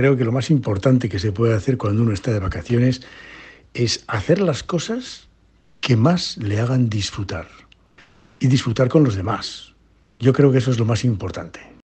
creo que lo más importante que se puede hacer cuando uno está de vacaciones es hacer las cosas que más le hagan disfrutar y disfrutar con los demás. Yo creo que eso es lo más importante.